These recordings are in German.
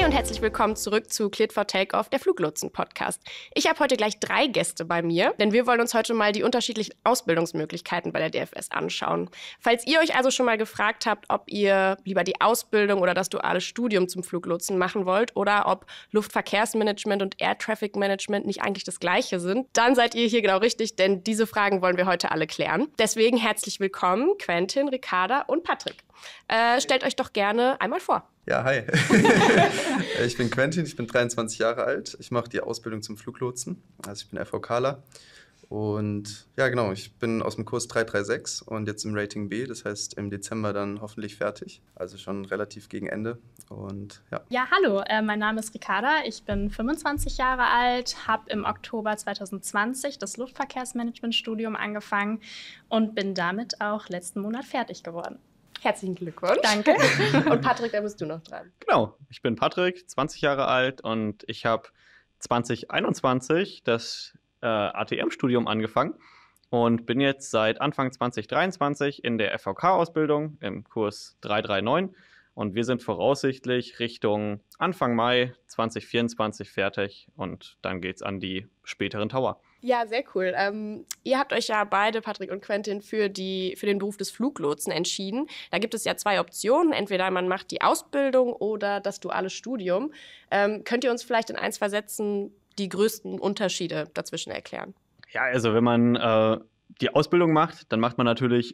Hi und herzlich willkommen zurück zu Clit for Takeoff, der Fluglotsen-Podcast. Ich habe heute gleich drei Gäste bei mir, denn wir wollen uns heute mal die unterschiedlichen Ausbildungsmöglichkeiten bei der DFS anschauen. Falls ihr euch also schon mal gefragt habt, ob ihr lieber die Ausbildung oder das duale Studium zum Fluglotsen machen wollt oder ob Luftverkehrsmanagement und Air Traffic Management nicht eigentlich das gleiche sind, dann seid ihr hier genau richtig, denn diese Fragen wollen wir heute alle klären. Deswegen herzlich willkommen, Quentin, Ricarda und Patrick. Äh, stellt euch doch gerne einmal vor. Ja, hi. ich bin Quentin, ich bin 23 Jahre alt. Ich mache die Ausbildung zum Fluglotsen. Also ich bin FVKler. Und ja, genau, ich bin aus dem Kurs 336 und jetzt im Rating B, das heißt im Dezember dann hoffentlich fertig, also schon relativ gegen Ende. Und ja. Ja, hallo, äh, mein Name ist Ricarda, ich bin 25 Jahre alt, habe im Oktober 2020 das Luftverkehrsmanagementstudium angefangen und bin damit auch letzten Monat fertig geworden. Herzlichen Glückwunsch. Danke. Und Patrick, da bist du noch dran. Genau, ich bin Patrick, 20 Jahre alt und ich habe 2021 das äh, ATM-Studium angefangen und bin jetzt seit Anfang 2023 in der FVK-Ausbildung im Kurs 339 und wir sind voraussichtlich Richtung Anfang Mai 2024 fertig und dann geht's an die späteren Tower. Ja, sehr cool. Ähm, ihr habt euch ja beide, Patrick und Quentin, für, die, für den Beruf des Fluglotsen entschieden. Da gibt es ja zwei Optionen. Entweder man macht die Ausbildung oder das duale Studium. Ähm, könnt ihr uns vielleicht in eins versetzen, die größten Unterschiede dazwischen erklären? Ja, also wenn man äh, die Ausbildung macht, dann macht man natürlich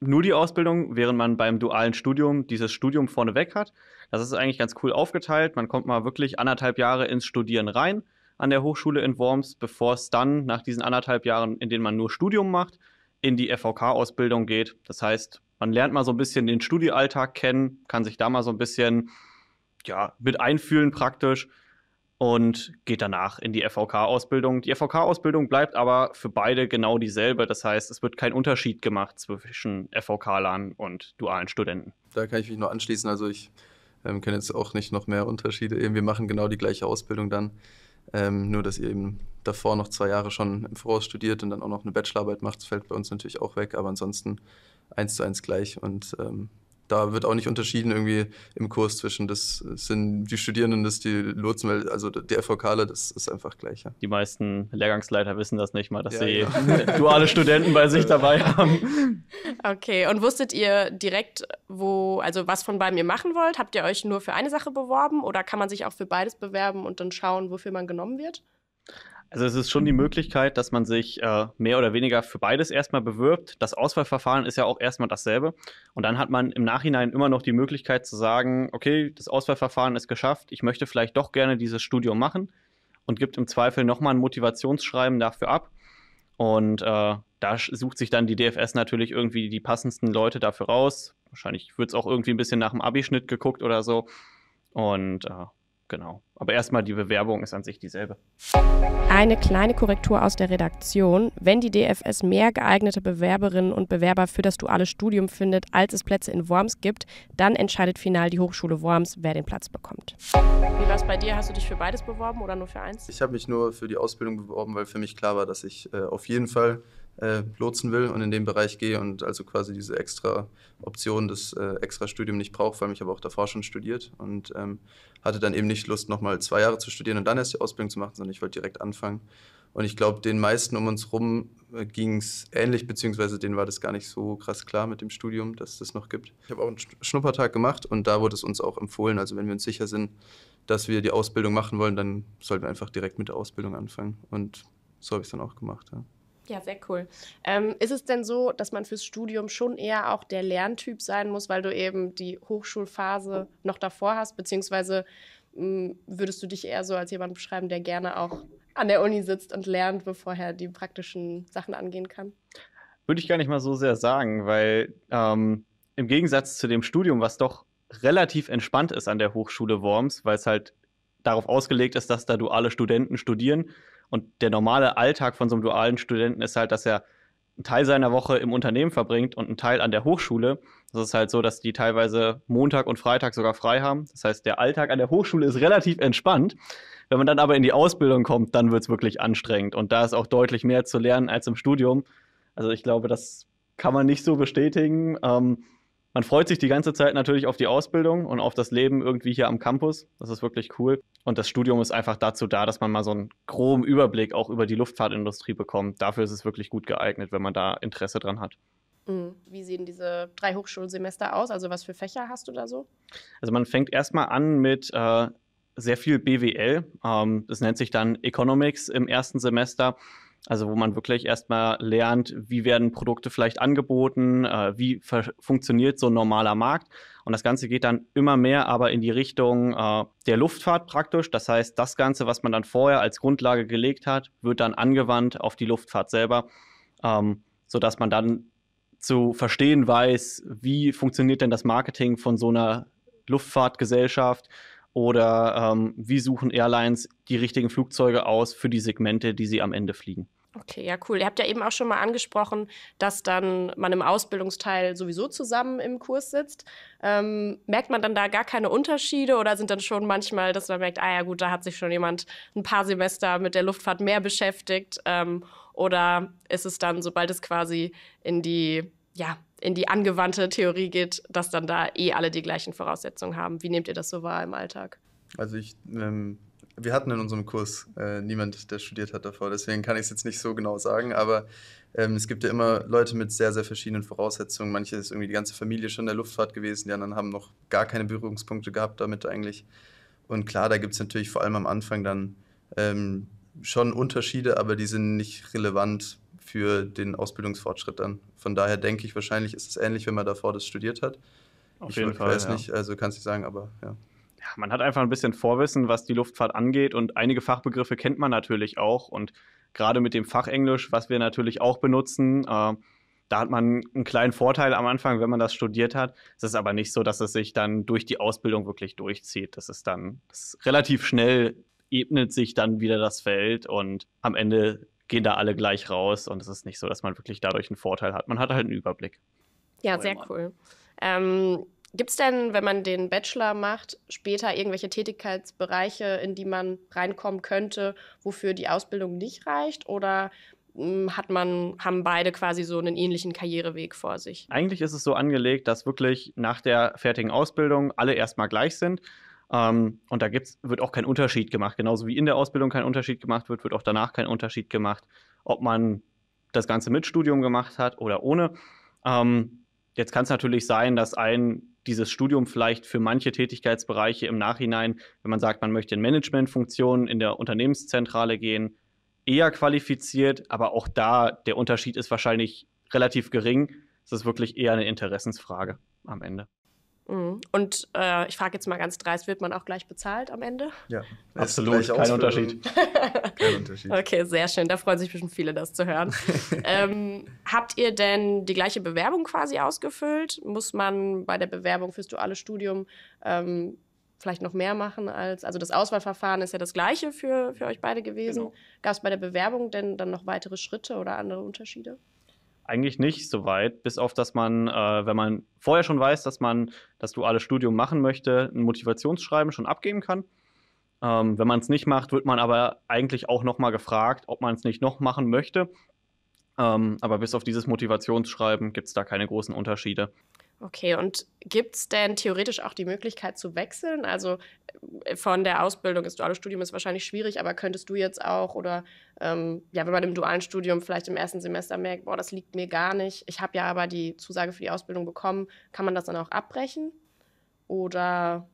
nur die Ausbildung, während man beim dualen Studium dieses Studium vorneweg hat. Das ist eigentlich ganz cool aufgeteilt. Man kommt mal wirklich anderthalb Jahre ins Studieren rein an der Hochschule in Worms, bevor es dann nach diesen anderthalb Jahren, in denen man nur Studium macht, in die FVK-Ausbildung geht. Das heißt, man lernt mal so ein bisschen den Studiealltag kennen, kann sich da mal so ein bisschen ja, mit einfühlen praktisch und geht danach in die FVK-Ausbildung. Die FVK-Ausbildung bleibt aber für beide genau dieselbe. Das heißt, es wird kein Unterschied gemacht zwischen FVK-Lern und dualen Studenten. Da kann ich mich nur anschließen. Also ich ähm, kenne jetzt auch nicht noch mehr Unterschiede. wir machen genau die gleiche Ausbildung dann. Ähm, nur, dass ihr eben davor noch zwei Jahre schon im Voraus studiert und dann auch noch eine Bachelorarbeit macht, fällt bei uns natürlich auch weg. Aber ansonsten eins zu eins gleich und ähm, da wird auch nicht unterschieden irgendwie im Kurs zwischen, das sind die Studierenden, das die Lotsen, also die FVKler, das ist einfach gleich. Ja. Die meisten Lehrgangsleiter wissen das nicht mal, dass ja, sie ja. Genau. duale Studenten bei sich dabei haben. Okay, und wusstet ihr direkt, wo, also was von beiden ihr machen wollt? Habt ihr euch nur für eine Sache beworben oder kann man sich auch für beides bewerben und dann schauen, wofür man genommen wird? Also es ist schon die Möglichkeit, dass man sich äh, mehr oder weniger für beides erstmal bewirbt. Das Auswahlverfahren ist ja auch erstmal dasselbe. Und dann hat man im Nachhinein immer noch die Möglichkeit zu sagen, okay, das Auswahlverfahren ist geschafft, ich möchte vielleicht doch gerne dieses Studium machen und gibt im Zweifel nochmal ein Motivationsschreiben dafür ab. Und äh, da sucht sich dann die DFS natürlich irgendwie die passendsten Leute dafür raus. Wahrscheinlich wird es auch irgendwie ein bisschen nach dem Abischnitt geguckt oder so. Und äh, Genau. Aber erstmal die Bewerbung ist an sich dieselbe. Eine kleine Korrektur aus der Redaktion. Wenn die DFS mehr geeignete Bewerberinnen und Bewerber für das duale Studium findet, als es Plätze in Worms gibt, dann entscheidet final die Hochschule Worms, wer den Platz bekommt. Wie war es bei dir? Hast du dich für beides beworben oder nur für eins? Ich habe mich nur für die Ausbildung beworben, weil für mich klar war, dass ich äh, auf jeden Fall äh, lotsen will und in den Bereich gehe und also quasi diese extra Option, das äh, extra Studium nicht brauche, weil ich aber auch davor schon studiert und ähm, hatte dann eben nicht Lust, nochmal zwei Jahre zu studieren und dann erst die Ausbildung zu machen, sondern ich wollte direkt anfangen. Und ich glaube, den meisten um uns rum äh, ging es ähnlich, beziehungsweise denen war das gar nicht so krass klar mit dem Studium, dass es das noch gibt. Ich habe auch einen Schnuppertag gemacht und da wurde es uns auch empfohlen, also wenn wir uns sicher sind, dass wir die Ausbildung machen wollen, dann sollten wir einfach direkt mit der Ausbildung anfangen. Und so habe ich es dann auch gemacht. Ja. Ja, sehr cool. Ähm, ist es denn so, dass man fürs Studium schon eher auch der Lerntyp sein muss, weil du eben die Hochschulphase noch davor hast, beziehungsweise mh, mm, würdest du dich eher so als jemand beschreiben, der gerne auch an der Uni sitzt und lernt, bevor er die praktischen Sachen angehen kann? Würde ich gar nicht mal so sehr sagen, weil ähm, im Gegensatz zu dem Studium, was doch relativ entspannt ist an der Hochschule Worms, weil es halt darauf ausgelegt ist, dass da duale Studenten studieren, und der normale Alltag von so einem dualen Studenten ist halt, dass er einen Teil seiner Woche im Unternehmen verbringt und einen Teil an der Hochschule. Das ist halt so, dass die teilweise Montag und Freitag sogar frei haben. Das heißt, der Alltag an der Hochschule ist relativ entspannt. Wenn man dann aber in die Ausbildung kommt, dann wird es wirklich anstrengend. Und da ist auch deutlich mehr zu lernen als im Studium. Also ich glaube, das kann man nicht so bestätigen. Ähm, man freut sich die ganze Zeit natürlich auf die Ausbildung und auf das Leben irgendwie hier am Campus. Das ist wirklich cool. Und das Studium ist einfach dazu da, dass man mal so einen groben Überblick auch über die Luftfahrtindustrie bekommt. Dafür ist es wirklich gut geeignet, wenn man da Interesse dran hat. Hm, wie sehen diese drei Hochschulsemester aus? Also was für Fächer hast du da so? Also man fängt erstmal an mit äh, sehr viel BWL. Ähm, das nennt sich dann Economics im ersten Semester. Also wo man wirklich erstmal lernt, wie werden Produkte vielleicht angeboten, äh, wie funktioniert so ein normaler Markt. Und das Ganze geht dann immer mehr aber in die Richtung äh, der Luftfahrt praktisch. Das heißt, das Ganze, was man dann vorher als Grundlage gelegt hat, wird dann angewandt auf die Luftfahrt selber, ähm, sodass man dann zu verstehen weiß, wie funktioniert denn das Marketing von so einer Luftfahrtgesellschaft, oder ähm, wie suchen Airlines die richtigen Flugzeuge aus für die Segmente, die sie am Ende fliegen. Okay, ja, cool. Ihr habt ja eben auch schon mal angesprochen, dass dann man im Ausbildungsteil sowieso zusammen im Kurs sitzt. Ähm, merkt man dann da gar keine Unterschiede oder sind dann schon manchmal, dass man merkt, ah ja gut, da hat sich schon jemand ein paar Semester mit der Luftfahrt mehr beschäftigt? Ähm, oder ist es dann, sobald es quasi in die ja, in die angewandte Theorie geht, dass dann da eh alle die gleichen Voraussetzungen haben. Wie nehmt ihr das so wahr im Alltag? Also ich, ähm, wir hatten in unserem Kurs äh, niemand, der studiert hat davor, deswegen kann ich es jetzt nicht so genau sagen, aber ähm, es gibt ja immer Leute mit sehr, sehr verschiedenen Voraussetzungen. Manche ist irgendwie die ganze Familie schon in der Luftfahrt gewesen, die anderen haben noch gar keine Berührungspunkte gehabt damit eigentlich. Und klar, da gibt es natürlich vor allem am Anfang dann ähm, schon Unterschiede, aber die sind nicht relevant für den Ausbildungsfortschritt dann. Von daher denke ich, wahrscheinlich ist es ähnlich, wenn man davor das studiert hat. Auf ich jeden Fall. Ich weiß ja. nicht, also kann es nicht sagen, aber ja. Ja, man hat einfach ein bisschen Vorwissen, was die Luftfahrt angeht und einige Fachbegriffe kennt man natürlich auch und gerade mit dem Fachenglisch, was wir natürlich auch benutzen, äh, da hat man einen kleinen Vorteil am Anfang, wenn man das studiert hat. Es ist aber nicht so, dass es sich dann durch die Ausbildung wirklich durchzieht. Das ist dann das ist relativ schnell ebnet sich dann wieder das Feld und am Ende gehen da alle gleich raus und es ist nicht so, dass man wirklich dadurch einen Vorteil hat. Man hat halt einen Überblick. Ja, sehr Mann. cool. Ähm, Gibt es denn, wenn man den Bachelor macht, später irgendwelche Tätigkeitsbereiche, in die man reinkommen könnte, wofür die Ausbildung nicht reicht? Oder hm, hat man, haben beide quasi so einen ähnlichen Karriereweg vor sich? Eigentlich ist es so angelegt, dass wirklich nach der fertigen Ausbildung alle erstmal gleich sind. Ähm, und da gibt's, wird auch kein Unterschied gemacht. Genauso wie in der Ausbildung kein Unterschied gemacht wird, wird auch danach kein Unterschied gemacht, ob man das Ganze mit Studium gemacht hat oder ohne. Ähm, jetzt kann es natürlich sein, dass ein dieses Studium vielleicht für manche Tätigkeitsbereiche im Nachhinein, wenn man sagt, man möchte in Managementfunktionen in der Unternehmenszentrale gehen, eher qualifiziert, aber auch da der Unterschied ist wahrscheinlich relativ gering. Es ist wirklich eher eine Interessensfrage am Ende. Mhm. Und äh, ich frage jetzt mal ganz dreist, wird man auch gleich bezahlt am Ende? Ja, absolut. Kein Unterschied. Kein Unterschied. Okay, sehr schön. Da freuen sich bestimmt viele, das zu hören. ähm, habt ihr denn die gleiche Bewerbung quasi ausgefüllt? Muss man bei der Bewerbung fürs duale Studium ähm, vielleicht noch mehr machen als, also das Auswahlverfahren ist ja das gleiche für, für euch beide gewesen. Genau. Gab es bei der Bewerbung denn dann noch weitere Schritte oder andere Unterschiede? Eigentlich nicht so weit, bis auf, dass man, äh, wenn man vorher schon weiß, dass man das duale Studium machen möchte, ein Motivationsschreiben schon abgeben kann. Ähm, wenn man es nicht macht, wird man aber eigentlich auch nochmal gefragt, ob man es nicht noch machen möchte. Ähm, aber bis auf dieses Motivationsschreiben gibt es da keine großen Unterschiede. Okay, und gibt es denn theoretisch auch die Möglichkeit zu wechseln? Also äh, von der Ausbildung ins duale Studium ist wahrscheinlich schwierig, aber könntest du jetzt auch oder ähm, ja, wenn man im dualen Studium vielleicht im ersten Semester merkt, boah, das liegt mir gar nicht, ich habe ja aber die Zusage für die Ausbildung bekommen, kann man das dann auch abbrechen? Oder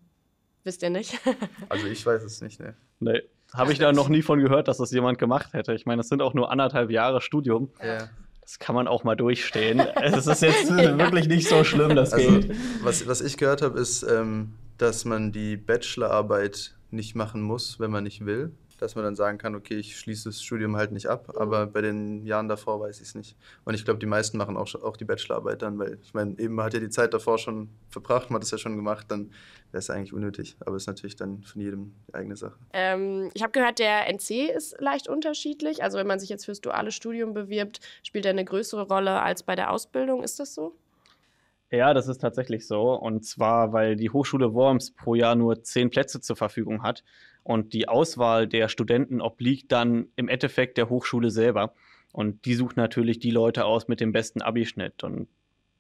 wisst ihr nicht? also ich weiß es nicht, ne? Nee. Habe ich da noch nie von gehört, dass das jemand gemacht hätte. Ich meine, es sind auch nur anderthalb Jahre Studium. Ja. Das kann man auch mal durchstehen. Also es ist jetzt ja. wirklich nicht so schlimm, das also, geht. Was, was ich gehört habe, ist, ähm, dass man die Bachelorarbeit nicht machen muss, wenn man nicht will dass man dann sagen kann, okay, ich schließe das Studium halt nicht ab, mhm. aber bei den Jahren davor weiß ich es nicht. Und ich glaube, die meisten machen auch, auch die Bachelorarbeit dann, weil ich meine, eben man hat ja die Zeit davor schon verbracht, man hat es ja schon gemacht, dann wäre es eigentlich unnötig. Aber es ist natürlich dann von jedem die eigene Sache. Ähm, ich habe gehört, der NC ist leicht unterschiedlich. Also wenn man sich jetzt fürs duale Studium bewirbt, spielt er eine größere Rolle als bei der Ausbildung. Ist das so? Ja, das ist tatsächlich so. Und zwar, weil die Hochschule Worms pro Jahr nur zehn Plätze zur Verfügung hat. Und die Auswahl der Studenten obliegt dann im Endeffekt der Hochschule selber. Und die sucht natürlich die Leute aus mit dem besten Abischnitt. Und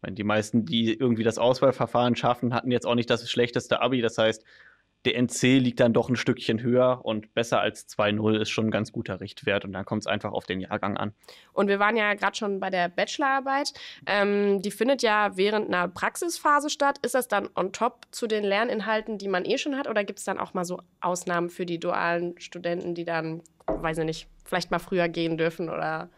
die meisten, die irgendwie das Auswahlverfahren schaffen, hatten jetzt auch nicht das schlechteste Abi. Das heißt, der NC liegt dann doch ein Stückchen höher und besser als 2-0 ist schon ein ganz guter Richtwert und dann kommt es einfach auf den Jahrgang an. Und wir waren ja gerade schon bei der Bachelorarbeit. Ähm, die findet ja während einer Praxisphase statt. Ist das dann on top zu den Lerninhalten, die man eh schon hat oder gibt es dann auch mal so Ausnahmen für die dualen Studenten, die dann, weiß ich nicht, vielleicht mal früher gehen dürfen oder?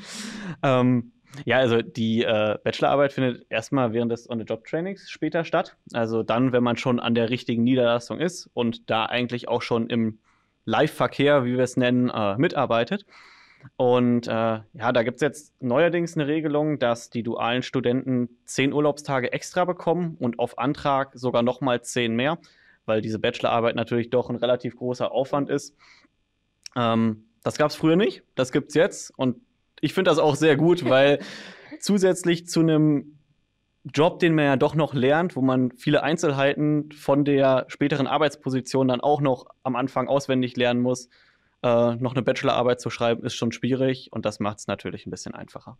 ähm, ja, also die äh, Bachelorarbeit findet erstmal während des On-the-Job-Trainings später statt. Also dann, wenn man schon an der richtigen Niederlassung ist und da eigentlich auch schon im Live-Verkehr, wie wir es nennen, äh, mitarbeitet. Und äh, ja, da gibt es jetzt neuerdings eine Regelung, dass die dualen Studenten zehn Urlaubstage extra bekommen und auf Antrag sogar nochmal zehn mehr, weil diese Bachelorarbeit natürlich doch ein relativ großer Aufwand ist. Ähm, das gab es früher nicht, das gibt es jetzt und ich finde das auch sehr gut, weil zusätzlich zu einem Job, den man ja doch noch lernt, wo man viele Einzelheiten von der späteren Arbeitsposition dann auch noch am Anfang auswendig lernen muss, äh, noch eine Bachelorarbeit zu schreiben, ist schon schwierig und das macht es natürlich ein bisschen einfacher.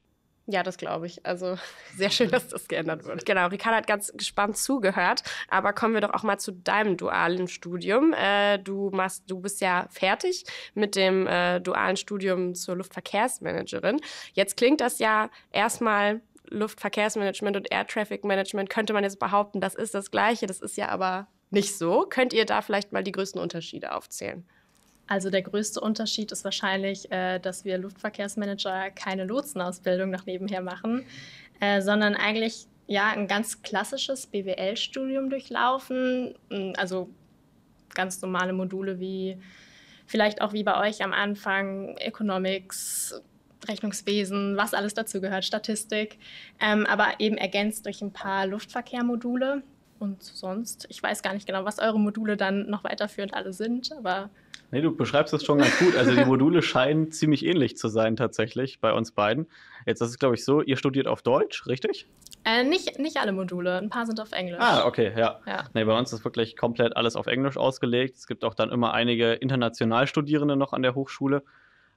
Ja, das glaube ich. Also sehr schön, dass das geändert wird. Genau, Ricardo hat ganz gespannt zugehört. Aber kommen wir doch auch mal zu deinem dualen Studium. Äh, du, machst, du bist ja fertig mit dem äh, dualen Studium zur Luftverkehrsmanagerin. Jetzt klingt das ja erstmal Luftverkehrsmanagement und Air Traffic Management. Könnte man jetzt behaupten, das ist das Gleiche. Das ist ja aber nicht so. Könnt ihr da vielleicht mal die größten Unterschiede aufzählen? Also der größte Unterschied ist wahrscheinlich, äh, dass wir Luftverkehrsmanager keine Lotsenausbildung noch nebenher machen, äh, sondern eigentlich ja ein ganz klassisches BWL-Studium durchlaufen. Also ganz normale Module wie vielleicht auch wie bei euch am Anfang Economics, Rechnungswesen, was alles dazugehört, Statistik, ähm, aber eben ergänzt durch ein paar Luftverkehrmodule. Und sonst, ich weiß gar nicht genau, was eure Module dann noch weiterführend alle sind, aber Nee, du beschreibst es schon ganz gut. Also die Module scheinen ziemlich ähnlich zu sein tatsächlich bei uns beiden. Jetzt ist es, glaube ich, so, ihr studiert auf Deutsch, richtig? Äh, nicht, nicht alle Module, ein paar sind auf Englisch. Ah, okay, ja. ja. Nee, bei uns ist wirklich komplett alles auf Englisch ausgelegt. Es gibt auch dann immer einige international Studierende noch an der Hochschule.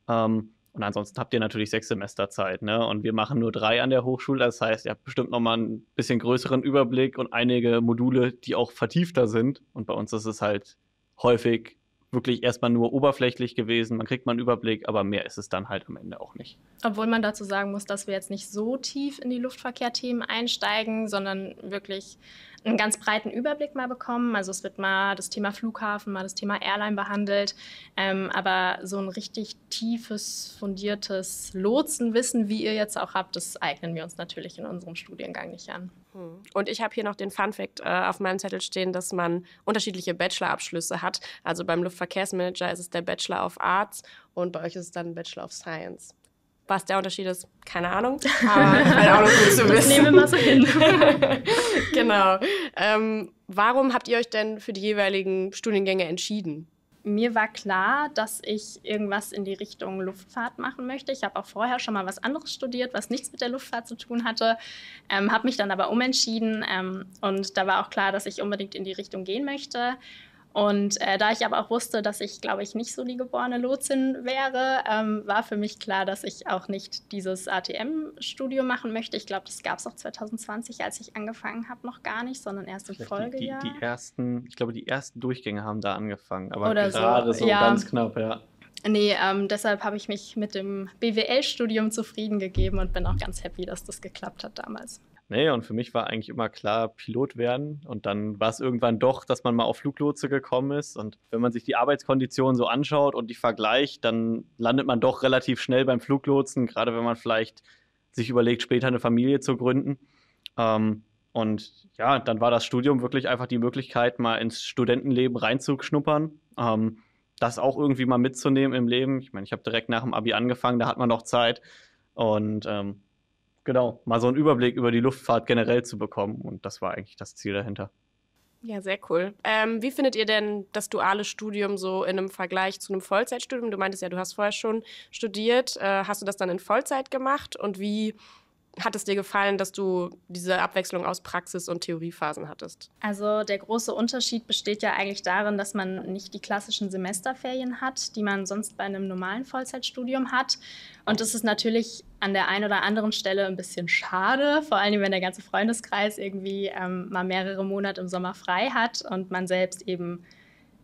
Ähm, und ansonsten habt ihr natürlich sechs Semester Zeit, ne? Und wir machen nur drei an der Hochschule. Das heißt, ihr habt bestimmt nochmal einen bisschen größeren Überblick und einige Module, die auch vertiefter sind. Und bei uns ist es halt häufig wirklich erstmal nur oberflächlich gewesen. Man kriegt mal einen Überblick, aber mehr ist es dann halt am Ende auch nicht. Obwohl man dazu sagen muss, dass wir jetzt nicht so tief in die Luftverkehrthemen einsteigen, sondern wirklich einen ganz breiten Überblick mal bekommen. Also es wird mal das Thema Flughafen, mal das Thema Airline behandelt, ähm, aber so ein richtig tiefes, fundiertes Lotsenwissen, wie ihr jetzt auch habt, das eignen wir uns natürlich in unserem Studiengang nicht an. Hm. Und ich habe hier noch den Fun Fact äh, auf meinem Zettel stehen, dass man unterschiedliche Bachelorabschlüsse hat. Also beim Luftverkehrsmanager ist es der Bachelor of Arts und bei euch ist es dann Bachelor of Science. Was der Unterschied ist, keine Ahnung. Aber keine Ahnung, gut zu wissen. Das nehmen wir mal so hin. genau. Ähm, warum habt ihr euch denn für die jeweiligen Studiengänge entschieden? mir war klar, dass ich irgendwas in die Richtung Luftfahrt machen möchte. Ich habe auch vorher schon mal was anderes studiert, was nichts mit der Luftfahrt zu tun hatte, ähm, habe mich dann aber umentschieden ähm, und da war auch klar, dass ich unbedingt in die Richtung gehen möchte. Und äh, da ich aber auch wusste, dass ich, glaube ich, nicht so die geborene Lotsin wäre, ähm, war für mich klar, dass ich auch nicht dieses ATM-Studio machen möchte. Ich glaube, das gab es auch 2020, als ich angefangen habe, noch gar nicht, sondern erst im Folgejahr. Die, die, die, ersten, ich glaube, die ersten Durchgänge haben da angefangen, aber Oder gerade so, so ja. ganz knapp, ja. Nee, ähm, deshalb habe ich mich mit dem BWL-Studium zufrieden gegeben und bin auch ganz happy, dass das geklappt hat damals. Nee, und für mich war eigentlich immer klar, Pilot werden. Und dann war es irgendwann doch, dass man mal auf Fluglotse gekommen ist. Und wenn man sich die Arbeitskonditionen so anschaut und die vergleicht, dann landet man doch relativ schnell beim Fluglotsen, gerade wenn man vielleicht sich überlegt, später eine Familie zu gründen. Ähm, und ja, dann war das Studium wirklich einfach die Möglichkeit, mal ins Studentenleben reinzuschnuppern. Ähm, das auch irgendwie mal mitzunehmen im Leben. Ich meine, ich habe direkt nach dem Abi angefangen, da hat man noch Zeit. Und ähm, genau, mal so einen Überblick über die Luftfahrt generell zu bekommen. Und das war eigentlich das Ziel dahinter. Ja, sehr cool. Ähm, wie findet ihr denn das duale Studium so in einem Vergleich zu einem Vollzeitstudium? Du meintest ja, du hast vorher schon studiert. Äh, hast du das dann in Vollzeit gemacht? Und wie hat es dir gefallen, dass du diese Abwechslung aus Praxis- und Theoriephasen hattest? Also der große Unterschied besteht ja eigentlich darin, dass man nicht die klassischen Semesterferien hat, die man sonst bei einem normalen Vollzeitstudium hat. Und das ist natürlich an der einen oder anderen Stelle ein bisschen schade, vor allem wenn der ganze Freundeskreis irgendwie ähm, mal mehrere Monate im Sommer frei hat und man selbst eben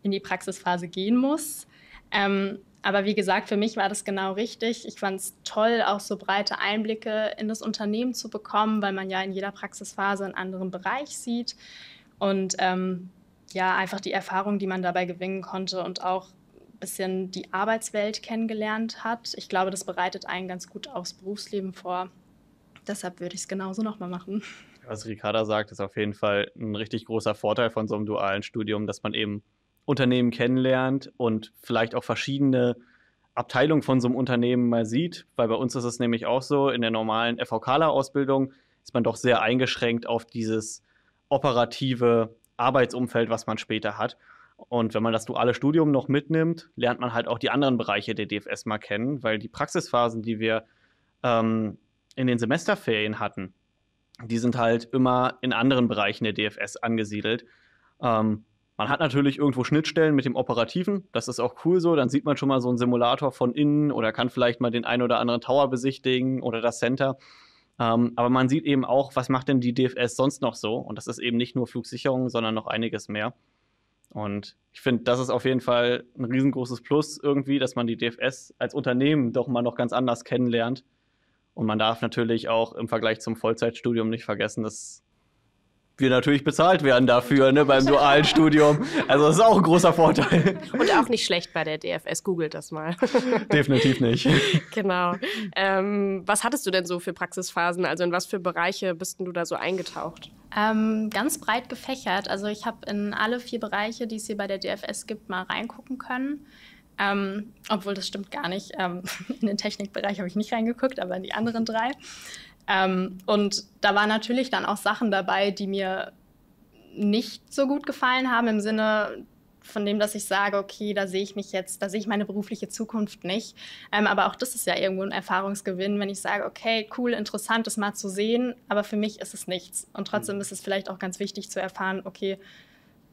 in die Praxisphase gehen muss. Ähm, aber wie gesagt, für mich war das genau richtig. Ich fand es toll, auch so breite Einblicke in das Unternehmen zu bekommen, weil man ja in jeder Praxisphase einen anderen Bereich sieht. Und ähm, ja, einfach die Erfahrung, die man dabei gewinnen konnte und auch ein bisschen die Arbeitswelt kennengelernt hat. Ich glaube, das bereitet einen ganz gut aufs Berufsleben vor. Deshalb würde ich es genauso nochmal machen. Was Ricarda sagt, ist auf jeden Fall ein richtig großer Vorteil von so einem dualen Studium, dass man eben Unternehmen kennenlernt und vielleicht auch verschiedene Abteilungen von so einem Unternehmen mal sieht, weil bei uns ist es nämlich auch so, in der normalen FVKler-Ausbildung ist man doch sehr eingeschränkt auf dieses operative Arbeitsumfeld, was man später hat. Und wenn man das duale Studium noch mitnimmt, lernt man halt auch die anderen Bereiche der DFS mal kennen, weil die Praxisphasen, die wir ähm, in den Semesterferien hatten, die sind halt immer in anderen Bereichen der DFS angesiedelt. Ähm, man hat natürlich irgendwo Schnittstellen mit dem Operativen, das ist auch cool so, dann sieht man schon mal so einen Simulator von innen oder kann vielleicht mal den einen oder anderen Tower besichtigen oder das Center. Ähm, aber man sieht eben auch, was macht denn die DFS sonst noch so? Und das ist eben nicht nur Flugsicherung, sondern noch einiges mehr. Und ich finde, das ist auf jeden Fall ein riesengroßes Plus irgendwie, dass man die DFS als Unternehmen doch mal noch ganz anders kennenlernt. Und man darf natürlich auch im Vergleich zum Vollzeitstudium nicht vergessen, dass wir natürlich bezahlt werden dafür, ne, beim dualen Studium. Also das ist auch ein großer Vorteil. Und auch nicht schlecht bei der DFS, googelt das mal. Definitiv nicht. Genau. Ähm, was hattest du denn so für Praxisphasen? Also in was für Bereiche bist denn du da so eingetaucht? Ähm, ganz breit gefächert. Also ich habe in alle vier Bereiche, die es hier bei der DFS gibt, mal reingucken können. Ähm, obwohl das stimmt gar nicht. Ähm, in den Technikbereich habe ich nicht reingeguckt, aber in die anderen drei. Ähm, und da waren natürlich dann auch Sachen dabei, die mir nicht so gut gefallen haben, im Sinne von dem, dass ich sage, okay, da sehe ich mich jetzt, da sehe ich meine berufliche Zukunft nicht. Ähm, aber auch das ist ja irgendwo ein Erfahrungsgewinn, wenn ich sage, okay, cool, interessant, das mal zu sehen, aber für mich ist es nichts. Und trotzdem mhm. ist es vielleicht auch ganz wichtig zu erfahren, okay,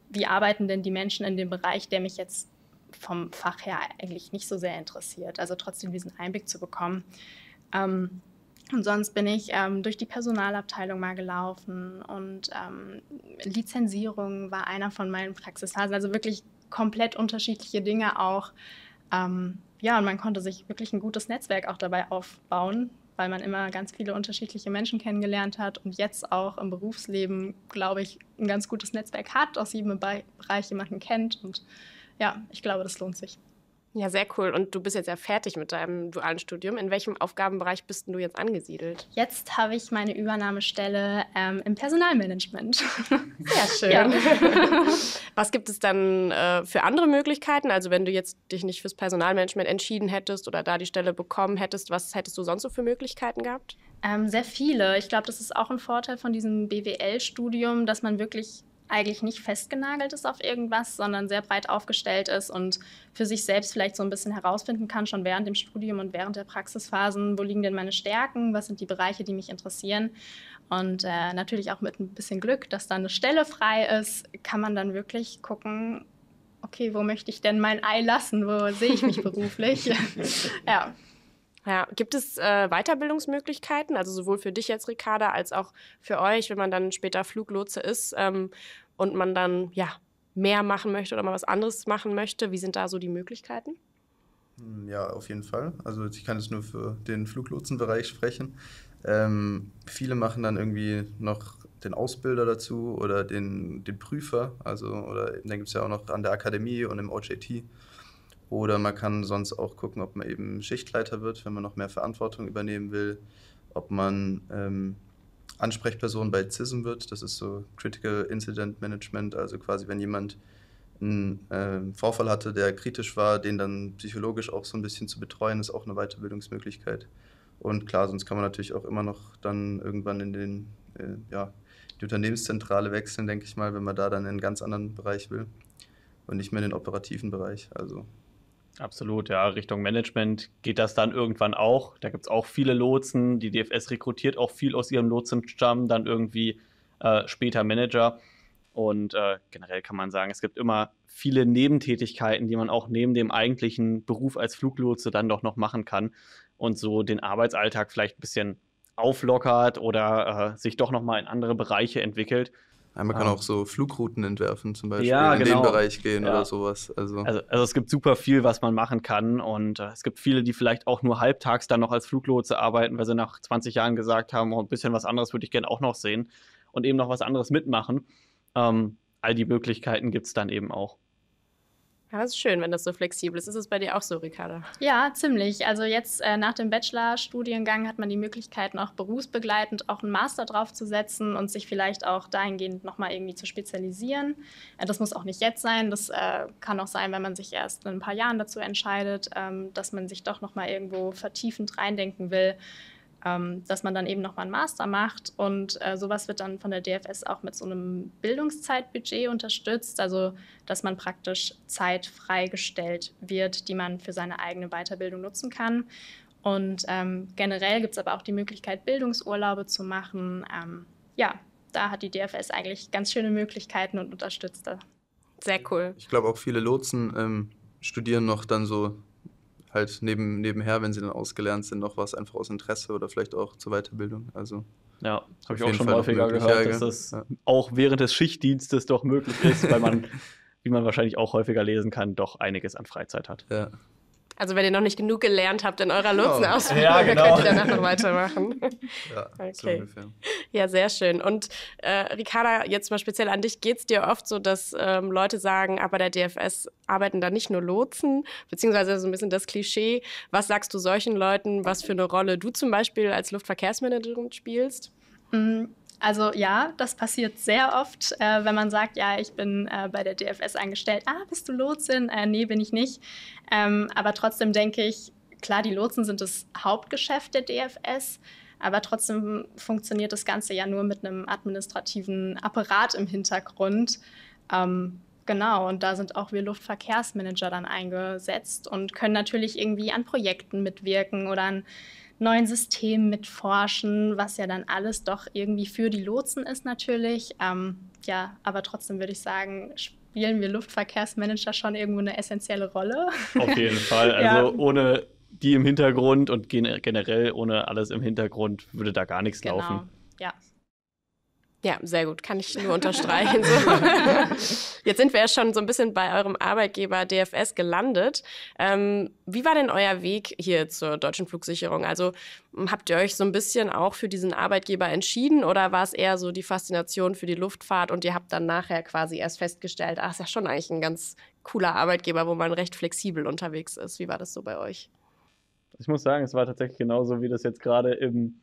wie arbeiten denn die Menschen in dem Bereich, der mich jetzt vom Fach her eigentlich nicht so sehr interessiert. Also trotzdem diesen Einblick zu bekommen. Ähm, und sonst bin ich ähm, durch die Personalabteilung mal gelaufen und ähm, Lizenzierung war einer von meinen Praxisphasen. Also wirklich komplett unterschiedliche Dinge auch. Ähm, ja, und man konnte sich wirklich ein gutes Netzwerk auch dabei aufbauen, weil man immer ganz viele unterschiedliche Menschen kennengelernt hat und jetzt auch im Berufsleben, glaube ich, ein ganz gutes Netzwerk hat, aus jedem Bereich jemanden kennt. Und ja, ich glaube, das lohnt sich. Ja, sehr cool. Und du bist jetzt ja fertig mit deinem dualen Studium. In welchem Aufgabenbereich bist denn du jetzt angesiedelt? Jetzt habe ich meine Übernahmestelle ähm, im Personalmanagement. Sehr schön. Ja. Was gibt es dann äh, für andere Möglichkeiten? Also wenn du jetzt dich nicht fürs Personalmanagement entschieden hättest oder da die Stelle bekommen hättest, was hättest du sonst so für Möglichkeiten gehabt? Ähm, sehr viele. Ich glaube, das ist auch ein Vorteil von diesem BWL-Studium, dass man wirklich eigentlich nicht festgenagelt ist auf irgendwas, sondern sehr breit aufgestellt ist und für sich selbst vielleicht so ein bisschen herausfinden kann, schon während dem Studium und während der Praxisphasen, wo liegen denn meine Stärken, was sind die Bereiche, die mich interessieren. Und äh, natürlich auch mit ein bisschen Glück, dass da eine Stelle frei ist, kann man dann wirklich gucken, okay, wo möchte ich denn mein Ei lassen, wo sehe ich mich beruflich? ja. Ja, gibt es äh, Weiterbildungsmöglichkeiten, also sowohl für dich jetzt, Ricarda, als auch für euch, wenn man dann später Fluglotse ist ähm, und man dann ja mehr machen möchte oder mal was anderes machen möchte? Wie sind da so die Möglichkeiten? Hm, ja, auf jeden Fall. Also ich kann jetzt nur für den Fluglotsenbereich sprechen. Ähm, viele machen dann irgendwie noch den Ausbilder dazu oder den, den Prüfer. Also, oder dann gibt es ja auch noch an der Akademie und im OJT oder man kann sonst auch gucken, ob man eben Schichtleiter wird, wenn man noch mehr Verantwortung übernehmen will, ob man ähm, Ansprechperson bei CISM wird, das ist so Critical Incident Management, also quasi wenn jemand einen äh, Vorfall hatte, der kritisch war, den dann psychologisch auch so ein bisschen zu betreuen, ist auch eine Weiterbildungsmöglichkeit. Und klar, sonst kann man natürlich auch immer noch dann irgendwann in den, äh, ja, die Unternehmenszentrale wechseln, denke ich mal, wenn man da dann in einen ganz anderen Bereich will und nicht mehr in den operativen Bereich. Also Absolut, ja. Richtung Management geht das dann irgendwann auch. Da gibt es auch viele Lotsen. Die DFS rekrutiert auch viel aus ihrem Lotsenstamm, dann irgendwie äh, später Manager. Und äh, generell kann man sagen, es gibt immer viele Nebentätigkeiten, die man auch neben dem eigentlichen Beruf als Fluglotse dann doch noch machen kann und so den Arbeitsalltag vielleicht ein bisschen auflockert oder äh, sich doch nochmal in andere Bereiche entwickelt. Man ah. kann um, auch so Flugrouten entwerfen, zum Beispiel ja, in genau. den Bereich gehen ja. oder sowas. Also. also. Also, es gibt super viel, was man machen kann. Und äh, es gibt viele, die vielleicht auch nur halbtags dann noch als Fluglotse arbeiten, weil sie nach 20 Jahren gesagt haben, oh, ein bisschen was anderes würde ich gerne auch noch sehen und eben noch was anderes mitmachen. Ähm, all die Möglichkeiten gibt es dann eben auch. Ja, das ist schön, wenn das so flexibel ist. Ist es bei dir auch so, Ricarda? Ja, ziemlich. Also jetzt äh, nach dem Bachelor-Studiengang hat man die Möglichkeit, auch berufsbegleitend auch einen Master draufzusetzen und sich vielleicht auch dahingehend nochmal irgendwie zu spezialisieren. Äh, das muss auch nicht jetzt sein. Das äh, kann auch sein, wenn man sich erst in ein paar Jahren dazu entscheidet, ähm, dass man sich doch nochmal irgendwo vertiefend reindenken will. Ähm, dass man dann eben nochmal einen Master macht. Und äh, sowas wird dann von der DFS auch mit so einem Bildungszeitbudget unterstützt, also dass man praktisch Zeit freigestellt wird, die man für seine eigene Weiterbildung nutzen kann. Und ähm, generell gibt es aber auch die Möglichkeit, Bildungsurlaube zu machen. Ähm, ja, da hat die DFS eigentlich ganz schöne Möglichkeiten und unterstützt da. Sehr cool. Ich glaube auch viele Lotsen ähm, studieren noch dann so halt neben, nebenher, wenn sie dann ausgelernt sind, noch was einfach aus Interesse oder vielleicht auch zur Weiterbildung. Also ja, habe ich auch schon häufiger gehört, dass das ja. auch während des Schichtdienstes doch möglich ist, weil man, wie man wahrscheinlich auch häufiger lesen kann, doch einiges an Freizeit hat. Ja. Also wenn ihr noch nicht genug gelernt habt in eurer genau. Lotsenausbildung, ja, genau. könnt ihr danach noch weitermachen. Ja, okay. so ungefähr. Ja, sehr schön. Und äh, Ricarda, jetzt mal speziell an dich, geht es dir oft so, dass ähm, Leute sagen, aber der DFS arbeiten da nicht nur Lotsen, beziehungsweise so ein bisschen das Klischee. Was sagst du solchen Leuten, was für eine Rolle du zum Beispiel als Luftverkehrsmanagerin spielst? Mhm. Also ja, das passiert sehr oft, äh, wenn man sagt, ja, ich bin äh, bei der DFS angestellt. Ah, bist du Lotsin? Äh, nee, bin ich nicht. Ähm, aber trotzdem denke ich, klar, die Lotsen sind das Hauptgeschäft der DFS. Aber trotzdem funktioniert das Ganze ja nur mit einem administrativen Apparat im Hintergrund. Ähm, genau, und da sind auch wir Luftverkehrsmanager dann eingesetzt und können natürlich irgendwie an Projekten mitwirken oder an neuen Systemen mitforschen, was ja dann alles doch irgendwie für die Lotsen ist natürlich. Ähm, ja, aber trotzdem würde ich sagen, spielen wir Luftverkehrsmanager schon irgendwo eine essentielle Rolle. Auf jeden Fall. Also ja. ohne die im Hintergrund und generell ohne alles im Hintergrund würde da gar nichts genau. laufen. Ja, ja, sehr gut. Kann ich nur unterstreichen. So. Jetzt sind wir ja schon so ein bisschen bei eurem Arbeitgeber DFS gelandet. Ähm, wie war denn euer Weg hier zur deutschen Flugsicherung? Also hm, habt ihr euch so ein bisschen auch für diesen Arbeitgeber entschieden oder war es eher so die Faszination für die Luftfahrt und ihr habt dann nachher quasi erst festgestellt, ach, ist ja schon eigentlich ein ganz cooler Arbeitgeber, wo man recht flexibel unterwegs ist. Wie war das so bei euch? Ich muss sagen, es war tatsächlich genauso, wie das jetzt gerade im